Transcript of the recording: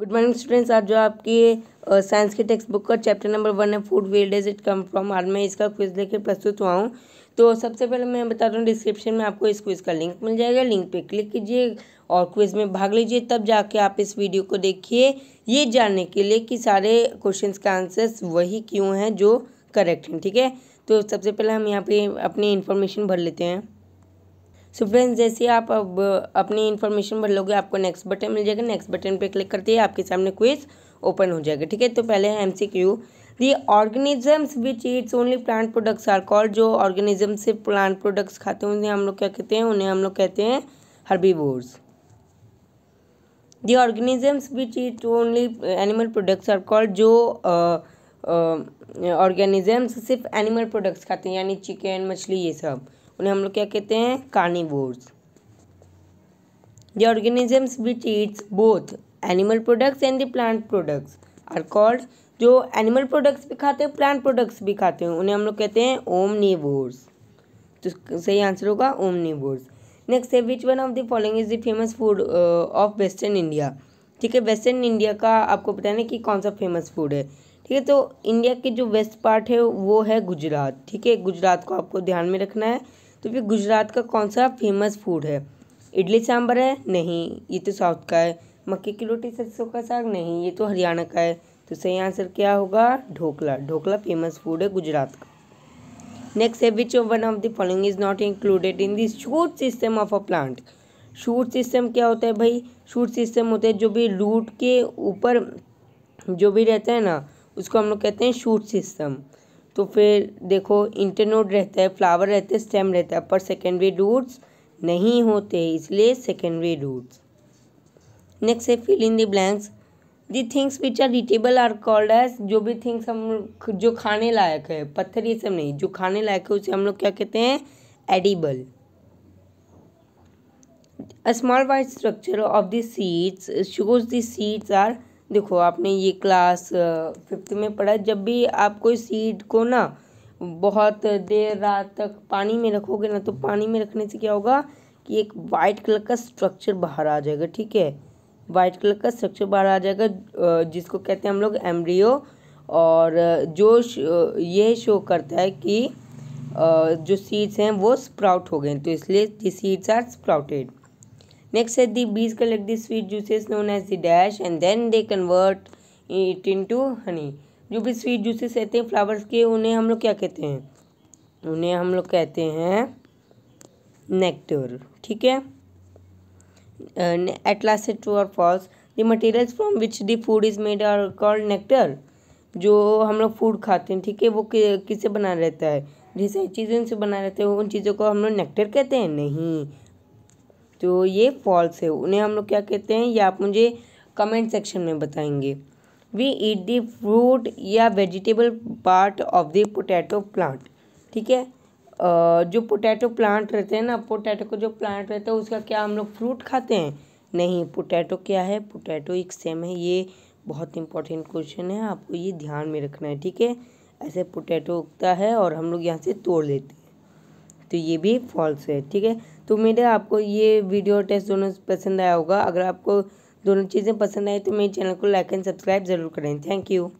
Good morning students आज जो आपके साइंस के टेक्स्ट बुक का चैप्टर नंबर वन है food where does it come from आज मैं इसका क्विज लेकर प्रस्तुत हुआ हूँ तो सबसे पहले मैं बता रहा हूँ डिस्क्रिप्शन में आपको इस क्विज़ का लिंक मिल जाएगा लिंक पे क्लिक कीजिए और क्विज़ में भाग लीजिए तब जाके आप इस वीडियो को देखिए ये जानने के लिए कि सारे क्वेश्चन का आंसर्स वही क्यों हैं जो करेक्ट हैं ठीक है तो सबसे पहले हम यहाँ पर अपनी इन्फॉर्मेशन भर लेते हैं सो फ्रेंड्स जैसे आप अब अपनी इन्फॉर्मेशन भर लोगे आपको नेक्स्ट बटन मिल जाएगा नेक्स्ट बटन पे क्लिक करते ही आपके सामने क्विज ओपन हो जाएगा ठीक है तो पहले है M C Q the organisms which eats only plant products are called जो ऑर्गेनिज्म से प्लांट प्रोडक्ट्स खाते हैं उन्हें हम लोग क्या कहते हैं उन्हें हम लोग कहते हैं herbivores the organisms which eat only animal products are called जो ऑर्गेनिजम्स सिर्फ एनिमल प्रोडक्ट्स खाते हैं यानी चिकन मछली ये सब उन्हें हम लोग क्या कहते हैं carnivores the organisms which eats both animal animal and the plant products are called जो एनिमल प्रोडक्ट्स भी खाते हैं प्लांट प्रोडक्ट्स भी खाते हैं उन्हें हम लोग कहते हैं ओमनीवोर्स तो सही आंसर होगा ओमनीवोर्स नेक्स्ट है which one of the following is the famous food of western India ठीक है वेस्टर्न इंडिया का आपको पता है कि कौन सा फेमस फूड है ठीक है तो इंडिया के जो वेस्ट पार्ट है वो है गुजरात ठीक है गुजरात को आपको ध्यान में रखना है तो फिर गुजरात का कौन सा फेमस फूड है इडली सांभर है नहीं ये तो साउथ का है मक्के की रोटी सरसों का साग नहीं ये तो हरियाणा का है तो सही आंसर क्या होगा ढोकला ढोकला फेमस फूड है गुजरात का नेक्स्ट है which one of the following is not included in this shoot system of a plant shoot system क्या होता है भाई शूट सिस्टम होता है जो भी रूट के ऊपर जो भी रहता है ना उसको हम लोग कहते हैं शूट सिस्टम तो फिर देखो इंटरनोड रहता है फ्लावर रहता है स्टेम रहता है पर सेकेंडरी रूट्स नहीं होते इसलिए सेकेंडरी रूट्स नेक्स्ट है fill in the blanks the things which are edible are called as जो भी थिंग्स हम जो खाने लायक है पत्थर ये सब नहीं जो खाने लायक है उसे हम लोग क्या कहते हैं edible a small white structure of the seeds shows the seeds are देखो आपने ये क्लास फिफ्थ में पढ़ा जब भी आप कोई सीड को ना बहुत देर रात तक पानी में रखोगे ना तो पानी में रखने से क्या होगा कि एक वाइट कलर का स्ट्रक्चर बाहर आ जाएगा ठीक है वाइट कलर का स्ट्रक्चर बाहर आ जाएगा जिसको कहते हैं हम लोग एम्ब्रियो और जो ये शो करता है कि जो सीड्स हैं वो स्प्राउट हो गए तो इसलिए seeds are sprouted Next at the bees collect the sweet juices known as the dash and then they convert it into honey. जो भी स्वीट जूसेस रहते हैं फ्लावर्स के उन्हें हम लोग क्या कहते हैं उन्हें हम लोग कहते हैं नेक्टर ठीक है एट लास्ट ट्रू और false the materials from which the food is made are called nectar जो हम लोग फूड खाते हैं ठीक है वो किससे बना रहता है जैसे चीज़ों से बना रहते हैं उन चीज़ों को हम लोग नेक्टर कहते हैं नहीं तो ये फॉल्स है उन्हें हम लोग क्या कहते हैं या आप मुझे कमेंट सेक्शन में बताएंगे वी ईट दी फ्रूट या vegetable part of the potato plant ठीक है जो पोटैटो प्लांट रहते हैं ना पोटैटो का जो प्लांट रहता है उसका क्या हम लोग फ्रूट खाते हैं नहीं पोटैटो क्या है पोटैटो एक सेम है ये बहुत इंपॉर्टेंट क्वेश्चन है आपको ये ध्यान में रखना है ठीक है ऐसे पोटैटो उगता है और हम लोग यहाँ से तोड़ लेते हैं तो ये भी फॉल्स है ठीक है तो उम्मीद है आपको ये वीडियो टेस्ट दोनों पसंद आया होगा अगर आपको दोनों चीज़ें पसंद आए तो मेरे चैनल को लाइक एंड सब्सक्राइब ज़रूर करें थैंक यू